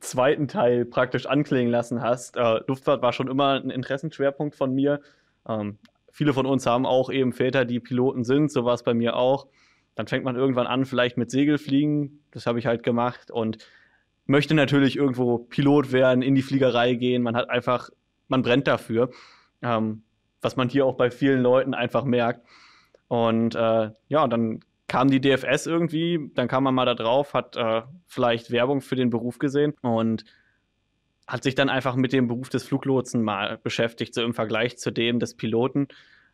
zweiten Teil praktisch anklingen lassen hast. Äh, Luftfahrt war schon immer ein Interessenschwerpunkt von mir. Ähm, viele von uns haben auch eben Väter, die Piloten sind, so war es bei mir auch. Dann fängt man irgendwann an, vielleicht mit Segelfliegen. Das habe ich halt gemacht und möchte natürlich irgendwo Pilot werden, in die Fliegerei gehen. Man hat einfach, man brennt dafür. Ähm, was man hier auch bei vielen Leuten einfach merkt. Und äh, ja, dann kam die DFS irgendwie, dann kam man mal da drauf, hat äh, vielleicht Werbung für den Beruf gesehen und hat sich dann einfach mit dem Beruf des Fluglotsen mal beschäftigt, so im Vergleich zu dem des Piloten.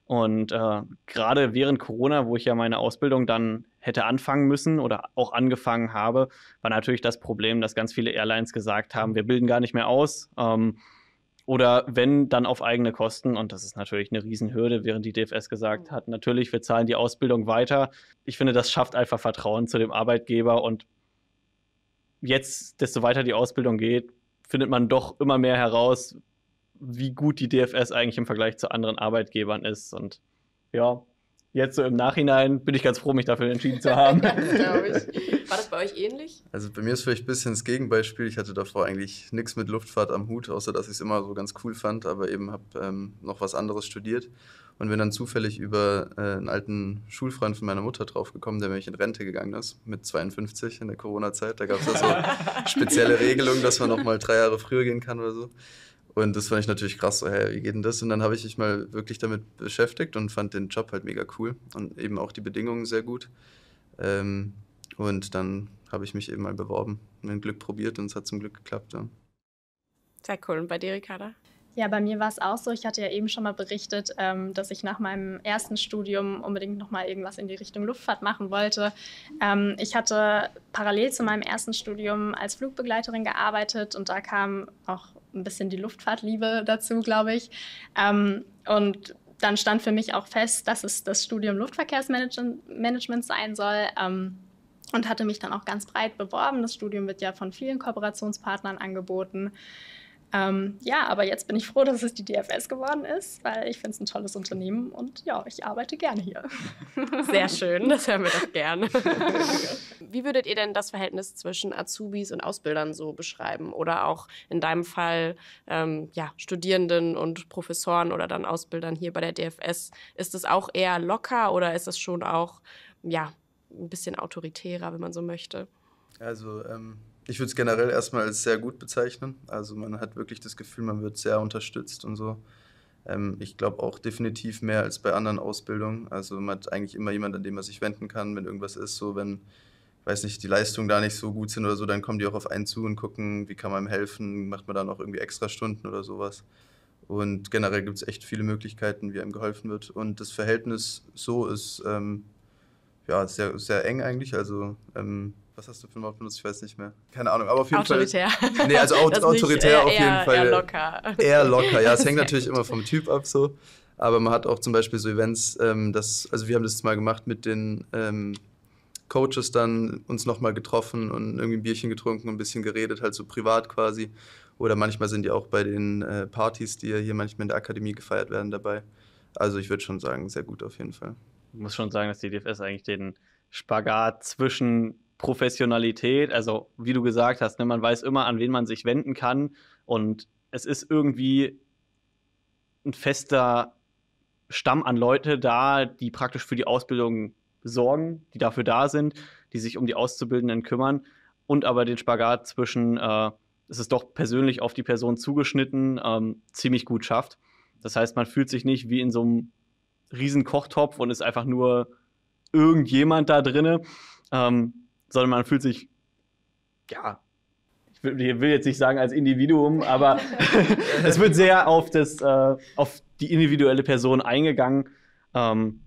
Und äh, gerade während Corona, wo ich ja meine Ausbildung dann hätte anfangen müssen oder auch angefangen habe, war natürlich das Problem, dass ganz viele Airlines gesagt haben, wir bilden gar nicht mehr aus. Ähm, oder wenn, dann auf eigene Kosten. Und das ist natürlich eine Riesenhürde, während die DFS gesagt mhm. hat, natürlich, wir zahlen die Ausbildung weiter. Ich finde, das schafft einfach Vertrauen zu dem Arbeitgeber. Und jetzt, desto weiter die Ausbildung geht, findet man doch immer mehr heraus, wie gut die DFS eigentlich im Vergleich zu anderen Arbeitgebern ist. Und ja, jetzt so im Nachhinein bin ich ganz froh, mich dafür entschieden zu haben. ja, War das bei euch ähnlich? Also bei mir ist vielleicht ein bisschen das Gegenbeispiel. Ich hatte davor eigentlich nichts mit Luftfahrt am Hut, außer dass ich es immer so ganz cool fand, aber eben habe ähm, noch was anderes studiert und bin dann zufällig über äh, einen alten Schulfreund von meiner Mutter draufgekommen, der nämlich in Rente gegangen ist mit 52 in der Corona-Zeit. Da gab es ja so spezielle Regelungen, dass man noch mal drei Jahre früher gehen kann oder so. Und das fand ich natürlich krass, so, hey, wie geht denn das? Und dann habe ich mich mal wirklich damit beschäftigt und fand den Job halt mega cool und eben auch die Bedingungen sehr gut. Ähm, und dann habe ich mich eben mal beworben. Mein Glück probiert und es hat zum Glück geklappt. Ja. Sehr cool. Und bei dir, Ricarda? Ja, bei mir war es auch so. Ich hatte ja eben schon mal berichtet, ähm, dass ich nach meinem ersten Studium unbedingt nochmal irgendwas in die Richtung Luftfahrt machen wollte. Ähm, ich hatte parallel zu meinem ersten Studium als Flugbegleiterin gearbeitet und da kam auch ein bisschen die Luftfahrtliebe dazu, glaube ich. Ähm, und dann stand für mich auch fest, dass es das Studium Luftverkehrsmanagement sein soll. Ähm, und hatte mich dann auch ganz breit beworben. Das Studium wird ja von vielen Kooperationspartnern angeboten. Ähm, ja, aber jetzt bin ich froh, dass es die DFS geworden ist, weil ich finde es ein tolles Unternehmen und ja, ich arbeite gerne hier. Sehr schön, das hören wir doch gerne. Wie würdet ihr denn das Verhältnis zwischen Azubis und Ausbildern so beschreiben? Oder auch in deinem Fall ähm, ja, Studierenden und Professoren oder dann Ausbildern hier bei der DFS? Ist es auch eher locker oder ist es schon auch ja, ein bisschen autoritärer, wenn man so möchte. Also ähm, ich würde es generell erstmal als sehr gut bezeichnen. Also man hat wirklich das Gefühl, man wird sehr unterstützt und so. Ähm, ich glaube auch definitiv mehr als bei anderen Ausbildungen. Also man hat eigentlich immer jemanden, an den man sich wenden kann, wenn irgendwas ist. So wenn, weiß nicht, die Leistungen da nicht so gut sind oder so, dann kommen die auch auf einen zu und gucken, wie kann man ihm helfen, macht man da noch irgendwie extra Stunden oder sowas. Und generell gibt es echt viele Möglichkeiten, wie einem geholfen wird. Und das Verhältnis so ist ähm, ja, sehr, sehr eng eigentlich. Also, ähm, was hast du für ein Wort benutzt? Ich weiß nicht mehr. Keine Ahnung, aber auf jeden autoritär. Fall. Autoritär. Nee, also aut autoritär nicht, äh, auf jeden eher, Fall. Eher locker. Eher locker, ja. Es hängt natürlich immer vom Typ ab so. Aber man hat auch zum Beispiel so Events, ähm, das, also wir haben das mal gemacht mit den ähm, Coaches dann, uns nochmal getroffen und irgendwie ein Bierchen getrunken und ein bisschen geredet, halt so privat quasi. Oder manchmal sind die auch bei den äh, Partys, die ja hier manchmal in der Akademie gefeiert werden, dabei. Also ich würde schon sagen, sehr gut auf jeden Fall ich muss schon sagen, dass die DFS eigentlich den Spagat zwischen Professionalität, also wie du gesagt hast, ne, man weiß immer, an wen man sich wenden kann und es ist irgendwie ein fester Stamm an Leute da, die praktisch für die Ausbildung sorgen, die dafür da sind, die sich um die Auszubildenden kümmern und aber den Spagat zwischen, äh, es ist doch persönlich auf die Person zugeschnitten, ähm, ziemlich gut schafft. Das heißt, man fühlt sich nicht wie in so einem riesen Kochtopf und ist einfach nur irgendjemand da drinne, ähm, sondern man fühlt sich, ja, ich will, ich will jetzt nicht sagen als Individuum, aber es wird sehr auf, das, äh, auf die individuelle Person eingegangen, ähm,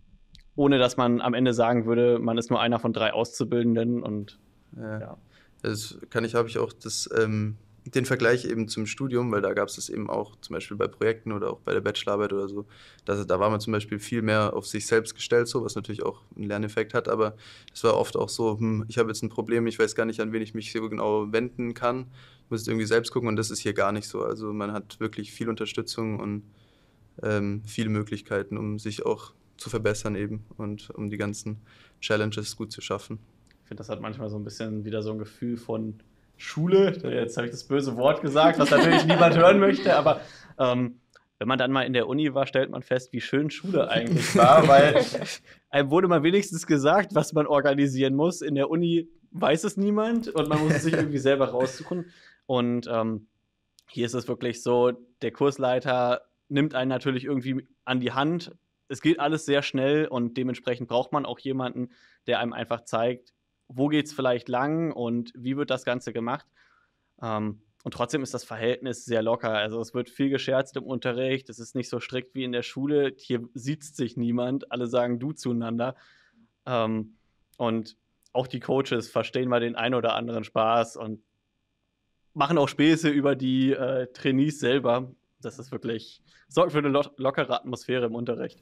ohne dass man am Ende sagen würde, man ist nur einer von drei Auszubildenden und ja. ja. Das kann ich, habe ich auch das ähm, den Vergleich eben zum Studium, weil da gab es das eben auch zum Beispiel bei Projekten oder auch bei der Bachelorarbeit oder so. Dass, da war man zum Beispiel viel mehr auf sich selbst gestellt, so, was natürlich auch einen Lerneffekt hat, aber es war oft auch so, hm, ich habe jetzt ein Problem, ich weiß gar nicht, an wen ich mich so genau wenden kann, Ich muss jetzt irgendwie selbst gucken und das ist hier gar nicht so. Also man hat wirklich viel Unterstützung und ähm, viele Möglichkeiten, um sich auch zu verbessern eben und um die ganzen Challenges gut zu schaffen. Ich finde, das hat manchmal so ein bisschen wieder so ein Gefühl von Schule, jetzt habe ich das böse Wort gesagt, was natürlich niemand hören möchte, aber ähm, wenn man dann mal in der Uni war, stellt man fest, wie schön Schule eigentlich war, weil einem wurde mal wenigstens gesagt, was man organisieren muss. In der Uni weiß es niemand und man muss es sich irgendwie selber raussuchen. Und ähm, hier ist es wirklich so, der Kursleiter nimmt einen natürlich irgendwie an die Hand. Es geht alles sehr schnell und dementsprechend braucht man auch jemanden, der einem einfach zeigt, wo geht es vielleicht lang und wie wird das Ganze gemacht. Ähm, und trotzdem ist das Verhältnis sehr locker. Also es wird viel gescherzt im Unterricht, es ist nicht so strikt wie in der Schule. Hier sieht sich niemand, alle sagen du zueinander. Ähm, und auch die Coaches verstehen mal den einen oder anderen Spaß und machen auch Späße über die äh, Trainees selber. Das ist wirklich, sorgt für eine lo lockere Atmosphäre im Unterricht.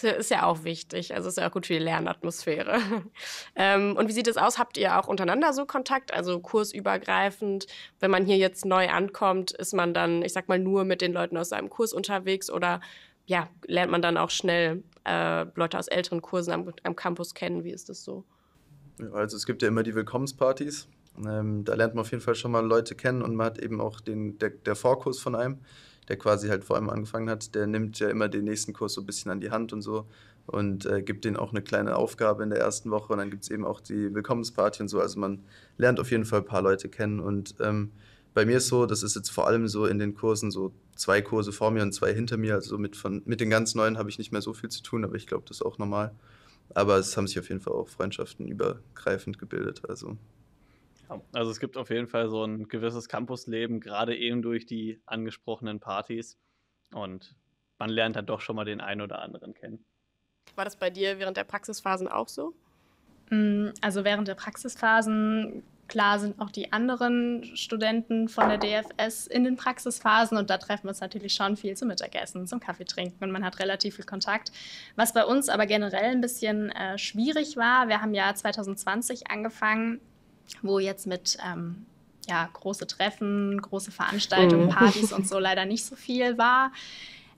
Das ist ja auch wichtig. Also ist ja auch gut für die Lernatmosphäre. ähm, und wie sieht es aus? Habt ihr auch untereinander so Kontakt, also kursübergreifend? Wenn man hier jetzt neu ankommt, ist man dann, ich sag mal, nur mit den Leuten aus seinem Kurs unterwegs oder ja, lernt man dann auch schnell äh, Leute aus älteren Kursen am, am Campus kennen? Wie ist das so? Also es gibt ja immer die Willkommenspartys. Ähm, da lernt man auf jeden Fall schon mal Leute kennen und man hat eben auch den, der, der Vorkurs von einem der quasi halt vor allem angefangen hat, der nimmt ja immer den nächsten Kurs so ein bisschen an die Hand und so und äh, gibt denen auch eine kleine Aufgabe in der ersten Woche und dann gibt es eben auch die Willkommensparty und so. Also man lernt auf jeden Fall ein paar Leute kennen und ähm, bei mir ist so, das ist jetzt vor allem so in den Kursen so zwei Kurse vor mir und zwei hinter mir. Also mit, von, mit den ganz neuen habe ich nicht mehr so viel zu tun, aber ich glaube, das ist auch normal. Aber es haben sich auf jeden Fall auch Freundschaften übergreifend gebildet. Also also es gibt auf jeden Fall so ein gewisses Campusleben, gerade eben durch die angesprochenen Partys. Und man lernt dann doch schon mal den einen oder anderen kennen. War das bei dir während der Praxisphasen auch so? Mm, also während der Praxisphasen, klar sind auch die anderen Studenten von der DFS in den Praxisphasen und da treffen wir uns natürlich schon viel zum Mittagessen, zum Kaffee trinken und man hat relativ viel Kontakt. Was bei uns aber generell ein bisschen äh, schwierig war, wir haben ja 2020 angefangen wo jetzt mit ähm, ja, große Treffen, große Veranstaltungen, mhm. Partys und so leider nicht so viel war.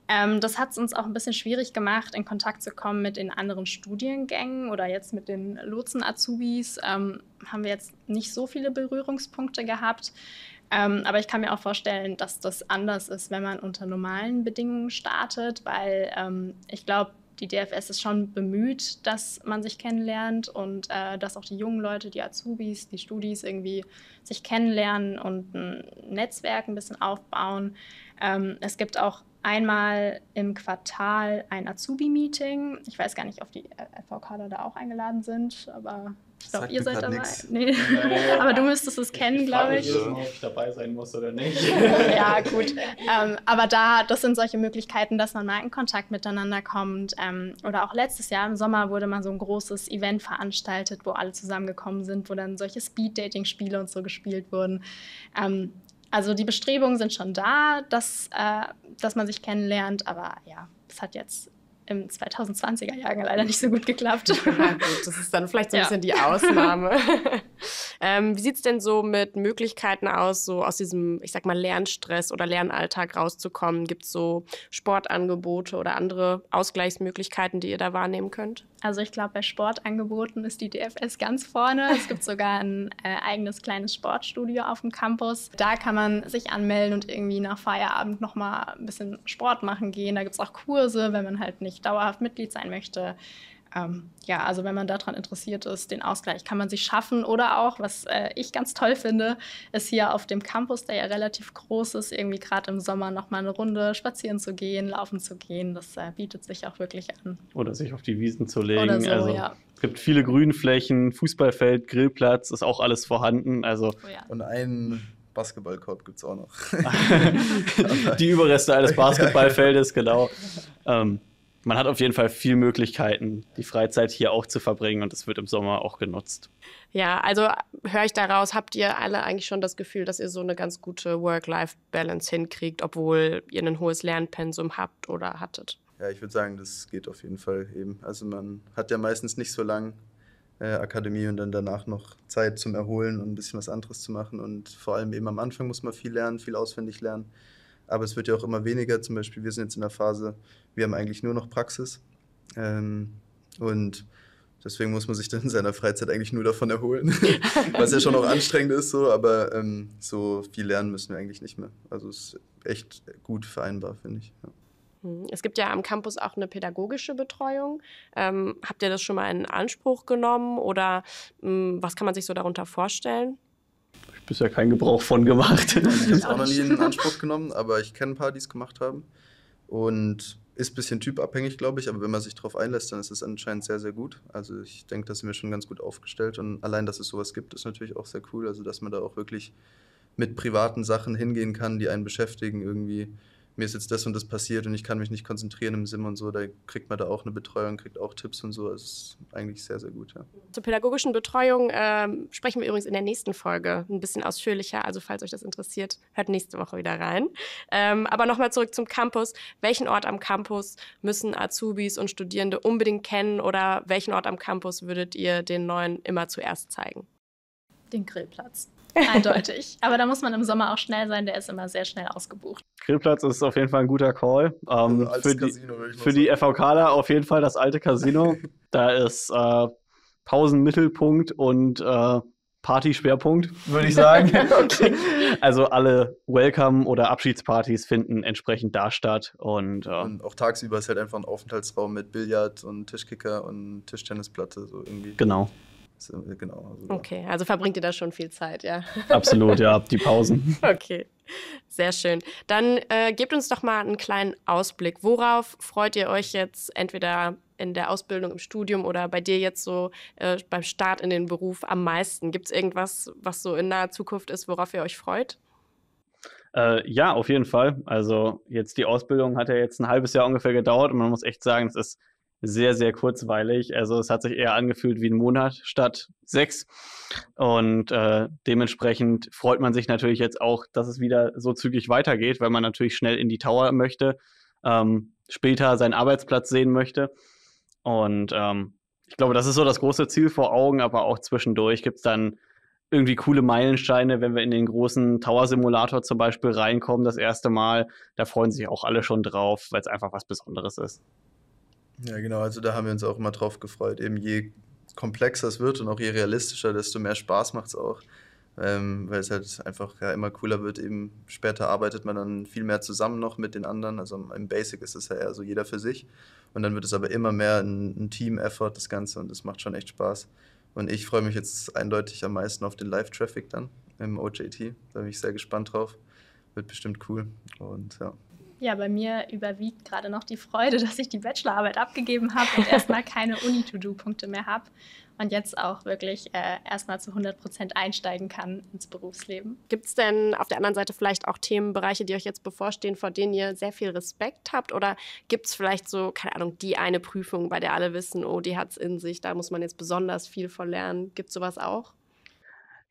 Ähm, das hat es uns auch ein bisschen schwierig gemacht, in Kontakt zu kommen mit den anderen Studiengängen oder jetzt mit den Lotsen-Azubis. Ähm, haben wir jetzt nicht so viele Berührungspunkte gehabt. Ähm, aber ich kann mir auch vorstellen, dass das anders ist, wenn man unter normalen Bedingungen startet, weil ähm, ich glaube, die DFS ist schon bemüht, dass man sich kennenlernt und äh, dass auch die jungen Leute, die Azubis, die Studis irgendwie sich kennenlernen und ein Netzwerk ein bisschen aufbauen. Ähm, es gibt auch einmal im Quartal ein Azubi-Meeting. Ich weiß gar nicht, ob die FVKler da auch eingeladen sind, aber ich glaube, ihr seid dabei. Nee. aber du müsstest es kennen, glaube ich. Glaub ich. Mal, ob ich dabei sein muss oder nicht. ja, gut. Ähm, aber da, das sind solche Möglichkeiten, dass man mal in Kontakt miteinander kommt. Ähm, oder auch letztes Jahr im Sommer wurde mal so ein großes Event veranstaltet, wo alle zusammengekommen sind, wo dann solche Speed-Dating-Spiele und so gespielt wurden. Ähm, also die Bestrebungen sind schon da, dass, äh, dass man sich kennenlernt, aber ja, es hat jetzt im 2020er Jahren leider nicht so gut geklappt. Ja, gut, das ist dann vielleicht so ein ja. bisschen die Ausnahme. ähm, wie sieht es denn so mit Möglichkeiten aus, so aus diesem, ich sag mal, Lernstress oder Lernalltag rauszukommen? Gibt es so Sportangebote oder andere Ausgleichsmöglichkeiten, die ihr da wahrnehmen könnt? Also ich glaube, bei Sportangeboten ist die DFS ganz vorne. Es gibt sogar ein äh, eigenes kleines Sportstudio auf dem Campus. Da kann man sich anmelden und irgendwie nach Feierabend nochmal ein bisschen Sport machen gehen. Da gibt es auch Kurse, wenn man halt nicht dauerhaft Mitglied sein möchte ähm, ja, also wenn man daran interessiert ist, den Ausgleich kann man sich schaffen. Oder auch, was äh, ich ganz toll finde, ist hier auf dem Campus, der ja relativ groß ist, irgendwie gerade im Sommer nochmal eine Runde spazieren zu gehen, laufen zu gehen. Das äh, bietet sich auch wirklich an. Oder sich auf die Wiesen zu legen. So, also ja. Es gibt viele Grünflächen, Fußballfeld, Grillplatz, ist auch alles vorhanden. Also oh ja. Und einen Basketballkorb gibt es auch noch. die Überreste eines Basketballfeldes, genau. Ähm, man hat auf jeden Fall viele Möglichkeiten, die Freizeit hier auch zu verbringen und es wird im Sommer auch genutzt. Ja, also äh, höre ich daraus, habt ihr alle eigentlich schon das Gefühl, dass ihr so eine ganz gute Work-Life-Balance hinkriegt, obwohl ihr ein hohes Lernpensum habt oder hattet? Ja, ich würde sagen, das geht auf jeden Fall eben. Also man hat ja meistens nicht so lange äh, Akademie und dann danach noch Zeit zum Erholen und ein bisschen was anderes zu machen. Und vor allem eben am Anfang muss man viel lernen, viel auswendig lernen aber es wird ja auch immer weniger. Zum Beispiel, wir sind jetzt in der Phase, wir haben eigentlich nur noch Praxis. Ähm, und deswegen muss man sich dann in seiner Freizeit eigentlich nur davon erholen, was ja schon auch anstrengend ist, so, aber ähm, so viel lernen müssen wir eigentlich nicht mehr. Also es ist echt gut vereinbar, finde ich. Ja. Mhm. Es gibt ja am Campus auch eine pädagogische Betreuung. Ähm, habt ihr das schon mal in Anspruch genommen oder hm, was kann man sich so darunter vorstellen? Ich habe bisher keinen Gebrauch von gemacht. Ich habe es auch noch nie in Anspruch genommen, aber ich kenne ein paar, die es gemacht haben. Und ist ein bisschen typabhängig, glaube ich, aber wenn man sich darauf einlässt, dann ist es anscheinend sehr, sehr gut. Also ich denke, da sind wir schon ganz gut aufgestellt. Und allein, dass es sowas gibt, ist natürlich auch sehr cool. Also dass man da auch wirklich mit privaten Sachen hingehen kann, die einen beschäftigen irgendwie mir ist jetzt das und das passiert und ich kann mich nicht konzentrieren im Sim und so, da kriegt man da auch eine Betreuung, kriegt auch Tipps und so. Das also ist eigentlich sehr, sehr gut. Ja. Zur pädagogischen Betreuung ähm, sprechen wir übrigens in der nächsten Folge ein bisschen ausführlicher. Also falls euch das interessiert, hört nächste Woche wieder rein. Ähm, aber nochmal zurück zum Campus. Welchen Ort am Campus müssen Azubis und Studierende unbedingt kennen oder welchen Ort am Campus würdet ihr den neuen immer zuerst zeigen? Den Grillplatz. Eindeutig. Aber da muss man im Sommer auch schnell sein, der ist immer sehr schnell ausgebucht. Grillplatz ist auf jeden Fall ein guter Call. Ähm, also für Casino, die, für die FVKler auf jeden Fall das alte Casino. da ist äh, Pausenmittelpunkt und äh, party würde ich sagen. okay. Also alle Welcome- oder Abschiedspartys finden entsprechend da statt. Und, äh, und, auch tagsüber ist halt einfach ein Aufenthaltsraum mit Billard und Tischkicker und Tischtennisplatte. So irgendwie. Genau. Genau. Also so. Okay, also verbringt ihr da schon viel Zeit, ja. Absolut, ja, die Pausen. Okay, sehr schön. Dann äh, gebt uns doch mal einen kleinen Ausblick. Worauf freut ihr euch jetzt entweder in der Ausbildung, im Studium oder bei dir jetzt so äh, beim Start in den Beruf am meisten? Gibt es irgendwas, was so in naher Zukunft ist, worauf ihr euch freut? Äh, ja, auf jeden Fall. Also jetzt die Ausbildung hat ja jetzt ein halbes Jahr ungefähr gedauert und man muss echt sagen, es ist sehr, sehr kurzweilig. Also es hat sich eher angefühlt wie ein Monat statt sechs. Und äh, dementsprechend freut man sich natürlich jetzt auch, dass es wieder so zügig weitergeht, weil man natürlich schnell in die Tower möchte, ähm, später seinen Arbeitsplatz sehen möchte. Und ähm, ich glaube, das ist so das große Ziel vor Augen, aber auch zwischendurch gibt es dann irgendwie coole Meilensteine, wenn wir in den großen Tower-Simulator zum Beispiel reinkommen, das erste Mal. Da freuen sich auch alle schon drauf, weil es einfach was Besonderes ist. Ja, genau. Also da haben wir uns auch immer drauf gefreut. Eben je komplexer es wird und auch je realistischer, desto mehr Spaß macht es auch. Ähm, weil es halt einfach ja, immer cooler wird. Eben später arbeitet man dann viel mehr zusammen noch mit den anderen. Also im Basic ist es ja eher so jeder für sich. Und dann wird es aber immer mehr ein, ein Team-Effort, das Ganze. Und das macht schon echt Spaß. Und ich freue mich jetzt eindeutig am meisten auf den Live-Traffic dann im OJT. Da bin ich sehr gespannt drauf. Wird bestimmt cool. Und ja. Ja, bei mir überwiegt gerade noch die Freude, dass ich die Bachelorarbeit abgegeben habe und erstmal keine Uni-To-Do-Punkte mehr habe und jetzt auch wirklich äh, erstmal zu 100 Prozent einsteigen kann ins Berufsleben. Gibt es denn auf der anderen Seite vielleicht auch Themenbereiche, die euch jetzt bevorstehen, vor denen ihr sehr viel Respekt habt? Oder gibt es vielleicht so, keine Ahnung, die eine Prüfung, bei der alle wissen, oh, die hat es in sich, da muss man jetzt besonders viel von lernen? Gibt es sowas auch?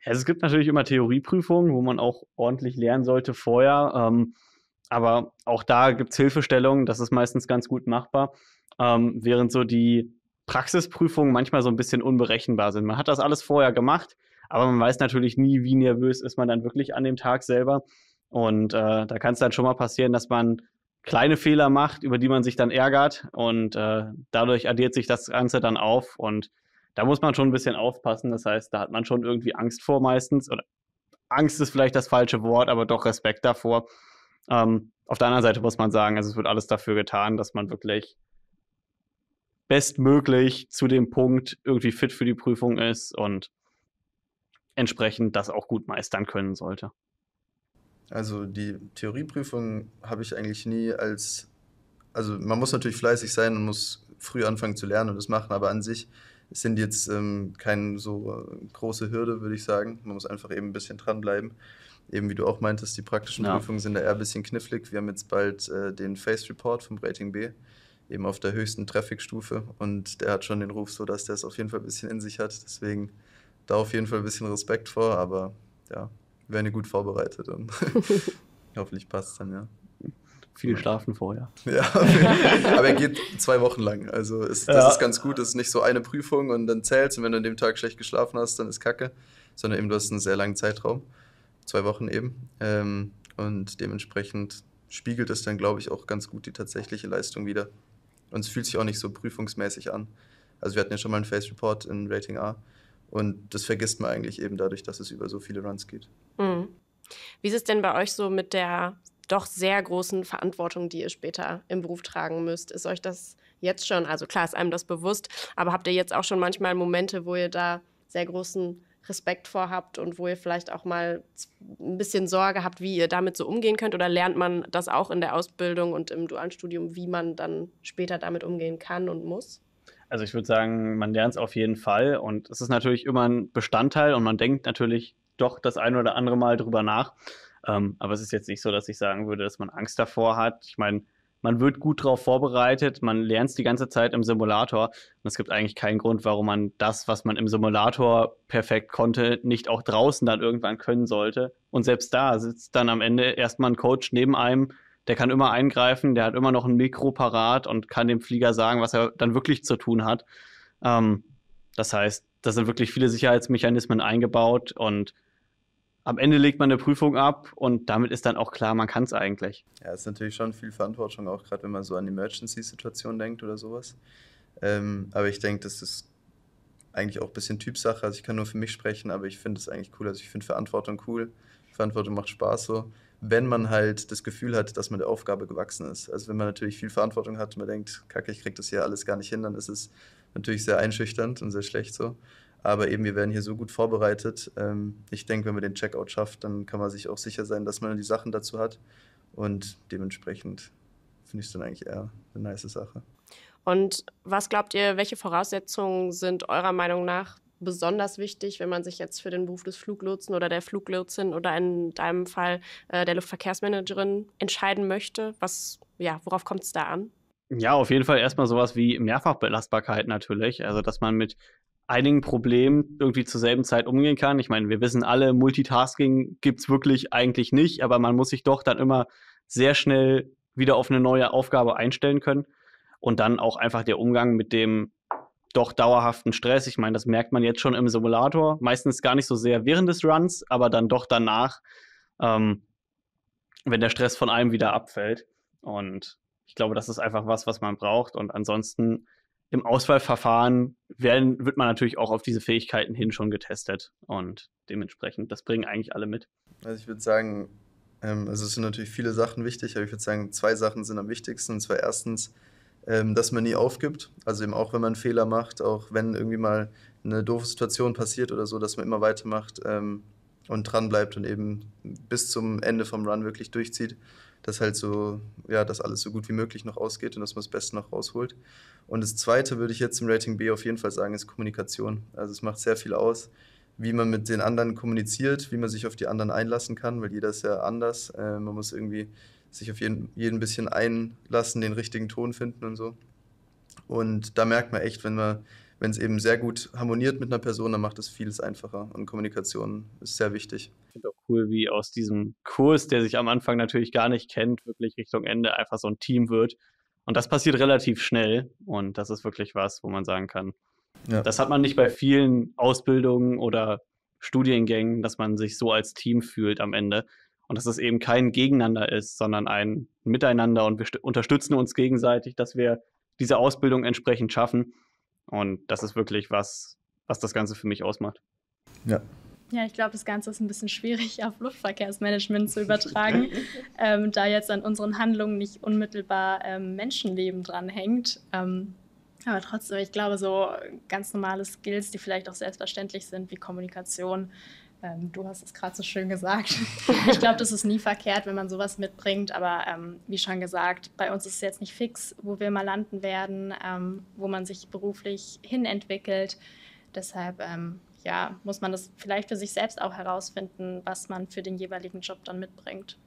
Also es gibt natürlich immer Theorieprüfungen, wo man auch ordentlich lernen sollte vorher. Ähm, aber auch da gibt es Hilfestellungen, das ist meistens ganz gut machbar, ähm, während so die Praxisprüfungen manchmal so ein bisschen unberechenbar sind. Man hat das alles vorher gemacht, aber man weiß natürlich nie, wie nervös ist man dann wirklich an dem Tag selber. Und äh, da kann es dann schon mal passieren, dass man kleine Fehler macht, über die man sich dann ärgert und äh, dadurch addiert sich das Ganze dann auf und da muss man schon ein bisschen aufpassen. Das heißt, da hat man schon irgendwie Angst vor meistens oder Angst ist vielleicht das falsche Wort, aber doch Respekt davor, ähm, auf der anderen Seite muss man sagen, also es wird alles dafür getan, dass man wirklich bestmöglich zu dem Punkt irgendwie fit für die Prüfung ist und entsprechend das auch gut meistern können sollte. Also die Theorieprüfung habe ich eigentlich nie als, also man muss natürlich fleißig sein und muss früh anfangen zu lernen und das machen, aber an sich sind jetzt ähm, keine so äh, große Hürde, würde ich sagen. Man muss einfach eben ein bisschen dranbleiben eben wie du auch meintest, die praktischen ja. Prüfungen sind da eher ein bisschen knifflig. Wir haben jetzt bald äh, den Face Report vom Rating B, eben auf der höchsten Traffic-Stufe. Und der hat schon den Ruf so, dass der es auf jeden Fall ein bisschen in sich hat. Deswegen da auf jeden Fall ein bisschen Respekt vor, aber ja, werden gut vorbereitet und hoffentlich passt es dann, ja. Viel schlafen vorher. Ja, aber er geht zwei Wochen lang. Also ist, das ja. ist ganz gut. Das ist nicht so eine Prüfung und dann zählst. Und wenn du an dem Tag schlecht geschlafen hast, dann ist Kacke. Sondern eben, du hast einen sehr langen Zeitraum zwei Wochen eben. Ähm, und dementsprechend spiegelt es dann, glaube ich, auch ganz gut die tatsächliche Leistung wieder. Und es fühlt sich auch nicht so prüfungsmäßig an. Also wir hatten ja schon mal einen Face Report in Rating A und das vergisst man eigentlich eben dadurch, dass es über so viele Runs geht. Mhm. Wie ist es denn bei euch so mit der doch sehr großen Verantwortung, die ihr später im Beruf tragen müsst? Ist euch das jetzt schon, also klar ist einem das bewusst, aber habt ihr jetzt auch schon manchmal Momente, wo ihr da sehr großen Respekt vorhabt und wo ihr vielleicht auch mal ein bisschen Sorge habt, wie ihr damit so umgehen könnt? Oder lernt man das auch in der Ausbildung und im dualen Studium, wie man dann später damit umgehen kann und muss? Also ich würde sagen, man lernt es auf jeden Fall und es ist natürlich immer ein Bestandteil und man denkt natürlich doch das ein oder andere Mal drüber nach. Ähm, aber es ist jetzt nicht so, dass ich sagen würde, dass man Angst davor hat. Ich meine, man wird gut darauf vorbereitet, man lernt es die ganze Zeit im Simulator. Und es gibt eigentlich keinen Grund, warum man das, was man im Simulator perfekt konnte, nicht auch draußen dann irgendwann können sollte. Und selbst da sitzt dann am Ende erstmal ein Coach neben einem, der kann immer eingreifen, der hat immer noch ein Mikro parat und kann dem Flieger sagen, was er dann wirklich zu tun hat. Ähm, das heißt, da sind wirklich viele Sicherheitsmechanismen eingebaut und am Ende legt man eine Prüfung ab und damit ist dann auch klar, man kann es eigentlich. Ja, ist natürlich schon viel Verantwortung, auch gerade wenn man so an Emergency-Situationen denkt oder sowas. Ähm, aber ich denke, das ist eigentlich auch ein bisschen Typsache. Also ich kann nur für mich sprechen, aber ich finde es eigentlich cool. Also ich finde Verantwortung cool. Verantwortung macht Spaß so, wenn man halt das Gefühl hat, dass man der Aufgabe gewachsen ist. Also wenn man natürlich viel Verantwortung hat und man denkt, kacke, ich kriege das hier alles gar nicht hin, dann ist es natürlich sehr einschüchternd und sehr schlecht so. Aber eben, wir werden hier so gut vorbereitet. Ähm, ich denke, wenn man den Checkout schafft, dann kann man sich auch sicher sein, dass man die Sachen dazu hat. Und dementsprechend finde ich es dann eigentlich eher eine nice Sache. Und was glaubt ihr, welche Voraussetzungen sind eurer Meinung nach besonders wichtig, wenn man sich jetzt für den Beruf des Fluglotsen oder der Fluglotsin oder in deinem Fall äh, der Luftverkehrsmanagerin entscheiden möchte? Was, ja, worauf kommt es da an? Ja, auf jeden Fall erstmal sowas wie Mehrfachbelastbarkeit natürlich. Also, dass man mit einigen Problemen irgendwie zur selben Zeit umgehen kann. Ich meine, wir wissen alle, Multitasking gibt es wirklich eigentlich nicht, aber man muss sich doch dann immer sehr schnell wieder auf eine neue Aufgabe einstellen können. Und dann auch einfach der Umgang mit dem doch dauerhaften Stress. Ich meine, das merkt man jetzt schon im Simulator. Meistens gar nicht so sehr während des Runs, aber dann doch danach, ähm, wenn der Stress von einem wieder abfällt. Und ich glaube, das ist einfach was, was man braucht. Und ansonsten im Auswahlverfahren werden, wird man natürlich auch auf diese Fähigkeiten hin schon getestet und dementsprechend, das bringen eigentlich alle mit. Also ich würde sagen, ähm, also es sind natürlich viele Sachen wichtig, aber ich würde sagen, zwei Sachen sind am wichtigsten. Und zwar erstens, ähm, dass man nie aufgibt. Also eben auch, wenn man Fehler macht, auch wenn irgendwie mal eine doofe Situation passiert oder so, dass man immer weitermacht ähm, und dran bleibt und eben bis zum Ende vom Run wirklich durchzieht dass halt so, ja, dass alles so gut wie möglich noch ausgeht und dass man das Beste noch rausholt. Und das Zweite würde ich jetzt im Rating B auf jeden Fall sagen, ist Kommunikation. Also es macht sehr viel aus, wie man mit den anderen kommuniziert, wie man sich auf die anderen einlassen kann, weil jeder ist ja anders. Äh, man muss irgendwie sich auf jeden, jeden ein bisschen einlassen, den richtigen Ton finden und so. Und da merkt man echt, wenn man wenn es eben sehr gut harmoniert mit einer Person, dann macht es vieles einfacher. Und Kommunikation ist sehr wichtig. Ich finde auch cool, wie aus diesem Kurs, der sich am Anfang natürlich gar nicht kennt, wirklich Richtung Ende einfach so ein Team wird. Und das passiert relativ schnell. Und das ist wirklich was, wo man sagen kann, ja. das hat man nicht bei vielen Ausbildungen oder Studiengängen, dass man sich so als Team fühlt am Ende. Und dass es eben kein Gegeneinander ist, sondern ein Miteinander. Und wir unterstützen uns gegenseitig, dass wir diese Ausbildung entsprechend schaffen. Und das ist wirklich was, was das Ganze für mich ausmacht. Ja. Ja, ich glaube, das Ganze ist ein bisschen schwierig auf Luftverkehrsmanagement zu übertragen, ähm, da jetzt an unseren Handlungen nicht unmittelbar ähm, Menschenleben dranhängt. Ähm, aber trotzdem, ich glaube, so ganz normale Skills, die vielleicht auch selbstverständlich sind, wie Kommunikation, ähm, du hast es gerade so schön gesagt. ich glaube, das ist nie verkehrt, wenn man sowas mitbringt. Aber ähm, wie schon gesagt, bei uns ist es jetzt nicht fix, wo wir mal landen werden, ähm, wo man sich beruflich hin entwickelt. Deshalb ähm, ja, muss man das vielleicht für sich selbst auch herausfinden, was man für den jeweiligen Job dann mitbringt.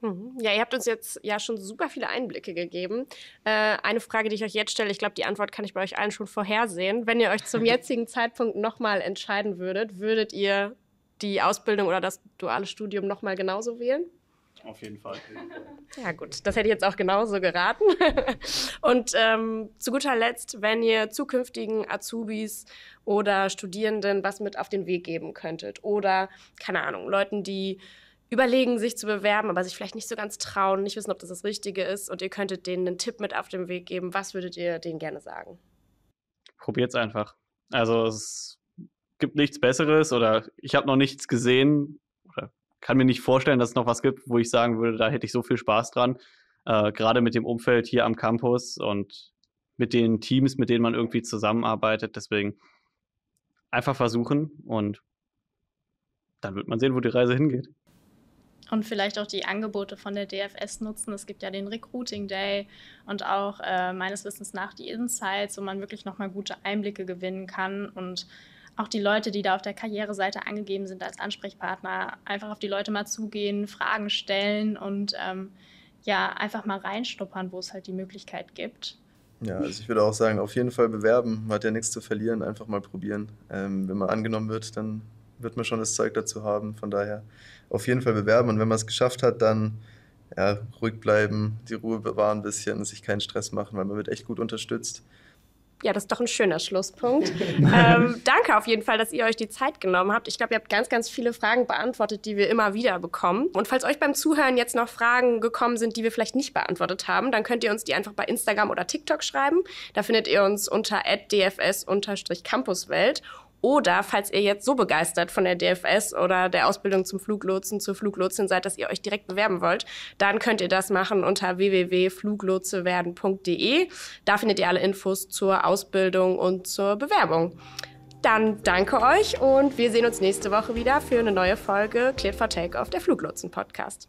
Mhm. Ja, ihr habt uns jetzt ja schon super viele Einblicke gegeben. Äh, eine Frage, die ich euch jetzt stelle, ich glaube, die Antwort kann ich bei euch allen schon vorhersehen. Wenn ihr euch zum jetzigen Zeitpunkt nochmal entscheiden würdet, würdet ihr die Ausbildung oder das duale Studium nochmal genauso wählen? Auf jeden Fall. Ja, gut, das hätte ich jetzt auch genauso geraten. Und ähm, zu guter Letzt, wenn ihr zukünftigen Azubis oder Studierenden was mit auf den Weg geben könntet oder, keine Ahnung, Leuten, die überlegen, sich zu bewerben, aber sich vielleicht nicht so ganz trauen, nicht wissen, ob das das Richtige ist und ihr könntet denen einen Tipp mit auf den Weg geben, was würdet ihr denen gerne sagen? Probiert es einfach. Also, es ist gibt nichts Besseres oder ich habe noch nichts gesehen oder kann mir nicht vorstellen, dass es noch was gibt, wo ich sagen würde, da hätte ich so viel Spaß dran. Äh, Gerade mit dem Umfeld hier am Campus und mit den Teams, mit denen man irgendwie zusammenarbeitet. Deswegen einfach versuchen und dann wird man sehen, wo die Reise hingeht. Und vielleicht auch die Angebote von der DFS nutzen. Es gibt ja den Recruiting Day und auch äh, meines Wissens nach die Insights, wo man wirklich nochmal gute Einblicke gewinnen kann und auch die Leute, die da auf der Karriereseite angegeben sind als Ansprechpartner, einfach auf die Leute mal zugehen, Fragen stellen und ähm, ja, einfach mal reinschnuppern, wo es halt die Möglichkeit gibt. Ja, also ich würde auch sagen, auf jeden Fall bewerben. Man hat ja nichts zu verlieren, einfach mal probieren. Ähm, wenn man angenommen wird, dann wird man schon das Zeug dazu haben. Von daher auf jeden Fall bewerben. Und wenn man es geschafft hat, dann ja, ruhig bleiben, die Ruhe bewahren ein bisschen, sich keinen Stress machen, weil man wird echt gut unterstützt ja, das ist doch ein schöner Schlusspunkt. ähm, danke auf jeden Fall, dass ihr euch die Zeit genommen habt. Ich glaube, ihr habt ganz, ganz viele Fragen beantwortet, die wir immer wieder bekommen. Und falls euch beim Zuhören jetzt noch Fragen gekommen sind, die wir vielleicht nicht beantwortet haben, dann könnt ihr uns die einfach bei Instagram oder TikTok schreiben. Da findet ihr uns unter dfs-campuswelt. Oder falls ihr jetzt so begeistert von der DFS oder der Ausbildung zum Fluglotsen, zur Fluglotsin seid, dass ihr euch direkt bewerben wollt, dann könnt ihr das machen unter www.fluglotsewerden.de. Da findet ihr alle Infos zur Ausbildung und zur Bewerbung. Dann danke euch und wir sehen uns nächste Woche wieder für eine neue Folge Cleared for Take auf der Fluglotsen Podcast.